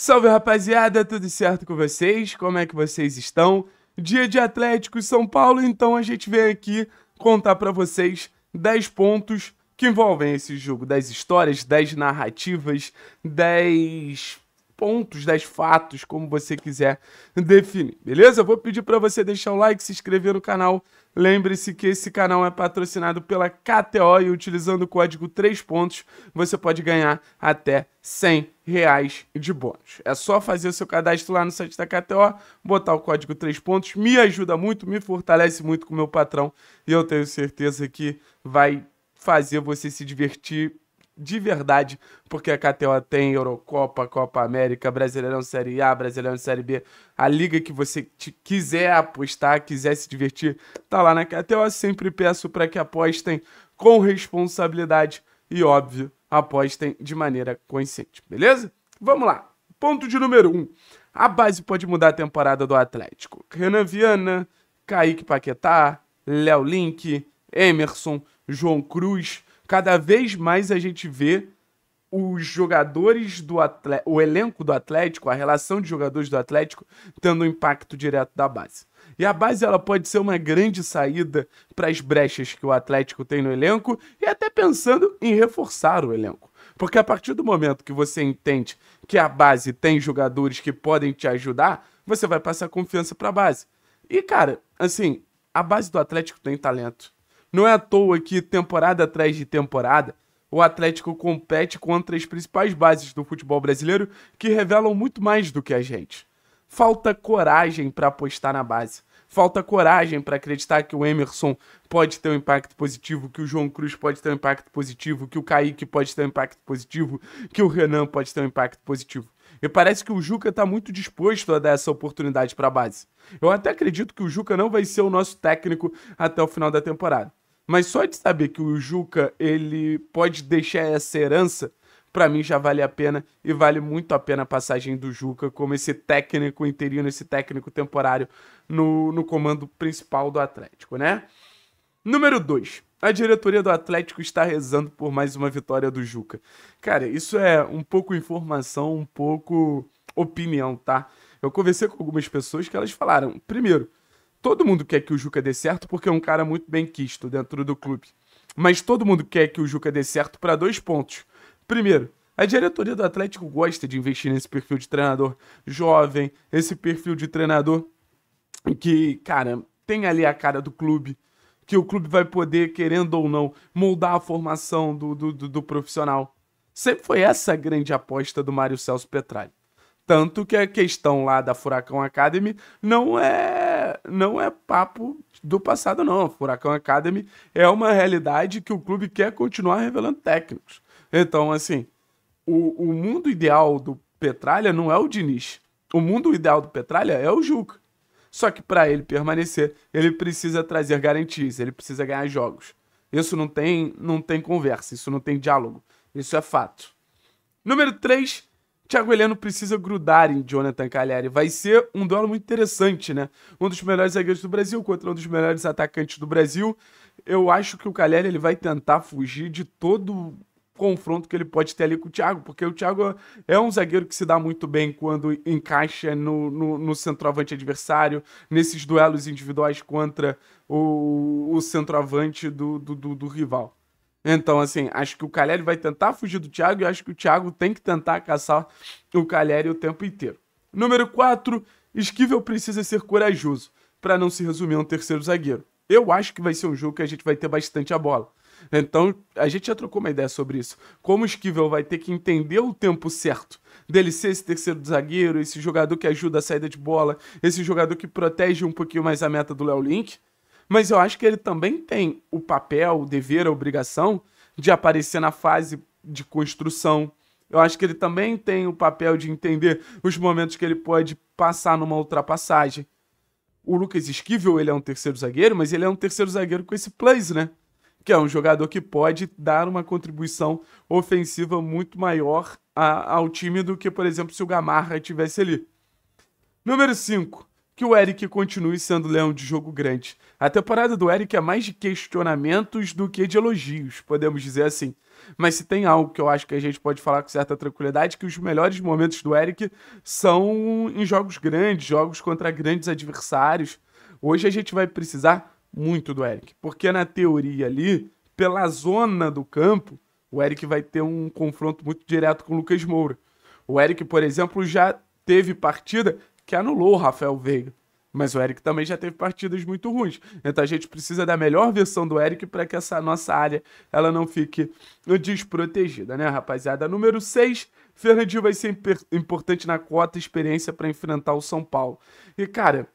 Salve rapaziada, tudo certo com vocês? Como é que vocês estão? Dia de Atlético São Paulo, então a gente vem aqui contar para vocês 10 pontos que envolvem esse jogo, 10 histórias, 10 narrativas, 10 pontos, das fatos, como você quiser definir, beleza? vou pedir para você deixar o like, se inscrever no canal. Lembre-se que esse canal é patrocinado pela KTO e utilizando o código 3 pontos, você pode ganhar até 100 reais de bônus. É só fazer o seu cadastro lá no site da KTO, botar o código 3 pontos, me ajuda muito, me fortalece muito com o meu patrão e eu tenho certeza que vai fazer você se divertir de verdade, porque a KTO tem Eurocopa, Copa América, Brasileirão Série A, Brasileirão Série B, a liga que você quiser apostar, quiser se divertir, tá lá na KTO. Sempre peço para que apostem com responsabilidade e, óbvio, apostem de maneira consciente, beleza? Vamos lá. Ponto de número 1. Um. A base pode mudar a temporada do Atlético. Renan Viana, Kaique Paquetá, Léo Link, Emerson, João Cruz, cada vez mais a gente vê os jogadores do Atlético, o elenco do Atlético, a relação de jogadores do Atlético, tendo um impacto direto da base. E a base ela pode ser uma grande saída para as brechas que o Atlético tem no elenco e até pensando em reforçar o elenco. Porque a partir do momento que você entende que a base tem jogadores que podem te ajudar, você vai passar confiança para a base. E cara, assim, a base do Atlético tem talento. Não é à toa que, temporada atrás de temporada, o Atlético compete contra as principais bases do futebol brasileiro que revelam muito mais do que a gente. Falta coragem para apostar na base. Falta coragem para acreditar que o Emerson pode ter um impacto positivo, que o João Cruz pode ter um impacto positivo, que o Kaique pode ter um impacto positivo, que o Renan pode ter um impacto positivo. E parece que o Juca está muito disposto a dar essa oportunidade para a base. Eu até acredito que o Juca não vai ser o nosso técnico até o final da temporada. Mas só de saber que o Juca ele pode deixar essa herança, para mim já vale a pena e vale muito a pena a passagem do Juca como esse técnico interino, esse técnico temporário no, no comando principal do Atlético, né? Número 2. A diretoria do Atlético está rezando por mais uma vitória do Juca. Cara, isso é um pouco informação, um pouco opinião, tá? Eu conversei com algumas pessoas que elas falaram, primeiro, todo mundo quer que o Juca dê certo porque é um cara muito bem quisto dentro do clube. Mas todo mundo quer que o Juca dê certo para dois pontos. Primeiro, a diretoria do Atlético gosta de investir nesse perfil de treinador jovem, esse perfil de treinador que, cara, tem ali a cara do clube, que o clube vai poder, querendo ou não, moldar a formação do, do, do, do profissional. Sempre foi essa a grande aposta do Mário Celso Petralho. Tanto que a questão lá da Furacão Academy não é não é papo do passado, não. Furacão Academy é uma realidade que o clube quer continuar revelando técnicos. Então, assim, o, o mundo ideal do Petralha não é o Diniz. O mundo ideal do Petralha é o Juca. Só que para ele permanecer, ele precisa trazer garantias, ele precisa ganhar jogos. Isso não tem, não tem conversa, isso não tem diálogo. Isso é fato. Número 3, Thiago Heleno precisa grudar em Jonathan Calhari. Vai ser um duelo muito interessante, né? Um dos melhores zagueiros do Brasil contra um dos melhores atacantes do Brasil. Eu acho que o Calhari ele vai tentar fugir de todo confronto que ele pode ter ali com o Thiago, porque o Thiago é um zagueiro que se dá muito bem quando encaixa no, no, no centroavante adversário, nesses duelos individuais contra o, o centroavante do, do, do, do rival. Então, assim, acho que o Caleri vai tentar fugir do Thiago e acho que o Thiago tem que tentar caçar o Caleri o tempo inteiro. Número 4, Esquivel precisa ser corajoso para não se resumir a um terceiro zagueiro. Eu acho que vai ser um jogo que a gente vai ter bastante a bola. Então, a gente já trocou uma ideia sobre isso. Como o Esquivel vai ter que entender o tempo certo dele ser esse terceiro zagueiro, esse jogador que ajuda a saída de bola, esse jogador que protege um pouquinho mais a meta do Léo Link. Mas eu acho que ele também tem o papel, o dever, a obrigação de aparecer na fase de construção. Eu acho que ele também tem o papel de entender os momentos que ele pode passar numa ultrapassagem. O Lucas Esquivel, ele é um terceiro zagueiro, mas ele é um terceiro zagueiro com esse plays, né? Que é um jogador que pode dar uma contribuição ofensiva muito maior a, ao time do que, por exemplo, se o Gamarra estivesse ali. Número 5 que o Eric continue sendo leão de jogo grande. A temporada do Eric é mais de questionamentos do que de elogios, podemos dizer assim. Mas se tem algo que eu acho que a gente pode falar com certa tranquilidade, que os melhores momentos do Eric são em jogos grandes, jogos contra grandes adversários. Hoje a gente vai precisar muito do Eric, porque na teoria ali, pela zona do campo, o Eric vai ter um confronto muito direto com o Lucas Moura. O Eric, por exemplo, já teve partida que anulou o Rafael Veiga. Mas o Eric também já teve partidas muito ruins. Então a gente precisa da melhor versão do Eric para que essa nossa área ela não fique desprotegida, né, rapaziada? Número 6, Fernandinho vai ser importante na cota experiência para enfrentar o São Paulo. E cara,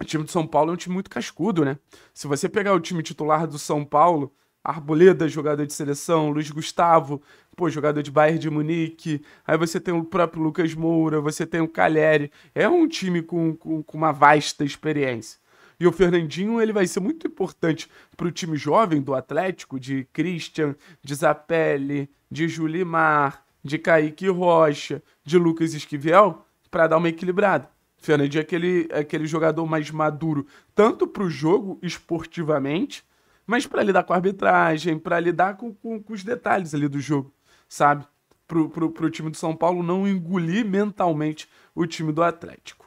o time do São Paulo é um time muito cascudo, né? Se você pegar o time titular do São Paulo, Arboleda, jogador de seleção, Luiz Gustavo, pô, jogador de Bayern de Munique, aí você tem o próprio Lucas Moura, você tem o Calheri, é um time com, com, com uma vasta experiência. E o Fernandinho ele vai ser muito importante para o time jovem do Atlético, de Christian, de Zapelli, de Julimar, de Kaique Rocha, de Lucas Esquivel, para dar uma equilibrada. Fernandinho é aquele, é aquele jogador mais maduro, tanto para o jogo esportivamente, mas para lidar com a arbitragem, para lidar com, com, com, os detalhes ali do jogo, sabe? Pro, pro, pro time do São Paulo não engolir mentalmente o time do Atlético.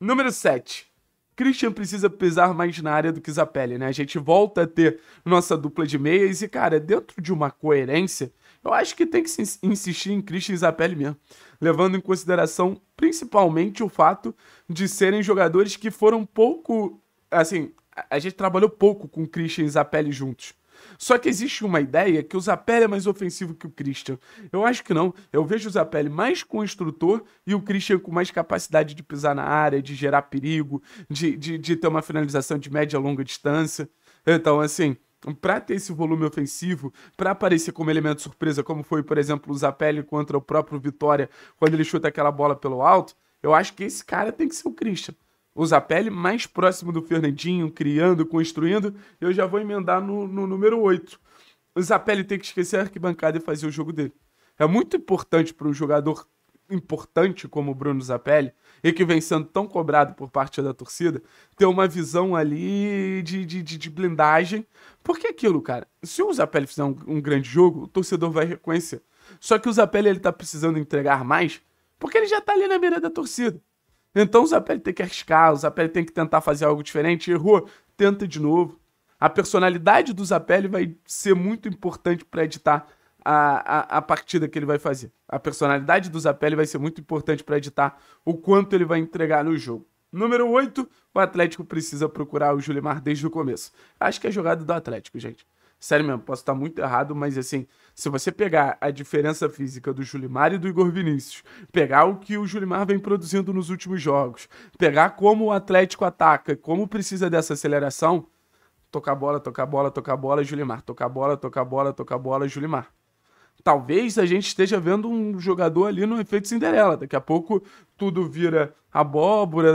Número 7. Christian precisa pisar mais na área do que Zapelli, né? A gente volta a ter nossa dupla de meias e, cara, dentro de uma coerência, eu acho que tem que insistir em Christian e Zapelli mesmo, levando em consideração principalmente o fato de serem jogadores que foram pouco, assim, a gente trabalhou pouco com Christian e Zapelli juntos. Só que existe uma ideia que o Zapelli é mais ofensivo que o Christian. Eu acho que não. Eu vejo o Zapelli mais construtor e o Christian com mais capacidade de pisar na área, de gerar perigo, de, de, de ter uma finalização de média a longa distância. Então, assim, para ter esse volume ofensivo, para aparecer como elemento surpresa, como foi, por exemplo, o Zapelli contra o próprio Vitória, quando ele chuta aquela bola pelo alto, eu acho que esse cara tem que ser o Christian o pele mais próximo do Fernandinho, criando, construindo, eu já vou emendar no, no número 8. O Zapelli tem que esquecer a arquibancada e fazer o jogo dele. É muito importante para um jogador importante como o Bruno Zapelli, e que vem sendo tão cobrado por parte da torcida, ter uma visão ali de, de, de blindagem. Porque é aquilo, cara, se o Zapelli fizer um, um, grande jogo, o torcedor vai reconhecer. Só que o Zapelli ele tá precisando entregar mais, porque ele já tá ali na beira da torcida. Então o Zapelli tem que arriscar, o Zapelli tem que tentar fazer algo diferente. Errou, tenta de novo. A personalidade do Zapelli vai ser muito importante para editar a, a, a, partida que ele vai fazer. A personalidade do Zapelli vai ser muito importante para editar o quanto ele vai entregar no jogo. Número 8, o Atlético precisa procurar o Julimar desde o começo. Acho que é jogada do Atlético, gente. Sério mesmo, posso estar muito errado, mas assim, se você pegar a diferença física do Julimar e do Igor Vinícius, pegar o que o Julimar vem produzindo nos últimos jogos, pegar como o Atlético ataca, como precisa dessa aceleração, tocar bola, tocar bola, tocar bola, Julimar, tocar bola, tocar bola, tocar bola, Julimar. Talvez a gente esteja vendo um jogador ali no efeito Cinderela. Daqui a pouco tudo vira abóbora,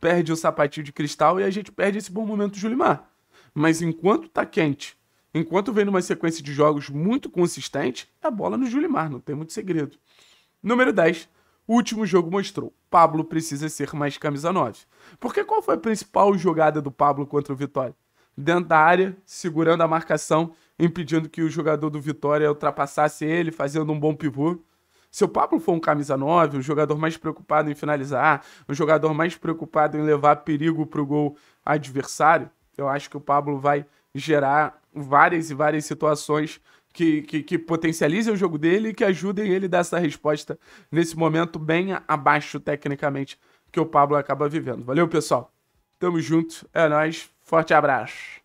perde o sapatinho de cristal e a gente perde esse bom momento do Julimar. Mas enquanto tá quente, Enquanto vem numa sequência de jogos muito consistente, é a bola no Julimar, não tem muito segredo. Número 10. O último jogo mostrou. Pablo precisa ser mais camisa 9. Porque qual foi a principal jogada do Pablo contra o Vitória? Dentro da área, segurando a marcação, impedindo que o jogador do Vitória ultrapassasse ele, fazendo um bom pivô. Se o Pablo for um camisa 9, o jogador mais preocupado em finalizar, o jogador mais preocupado em levar perigo para o gol adversário, eu acho que o Pablo vai gerar várias e várias situações que, que, que potencializem o jogo dele e que ajudem ele a dar essa resposta nesse momento bem abaixo tecnicamente que o Pablo acaba vivendo. Valeu, pessoal. Tamo junto. É nóis. Forte abraço.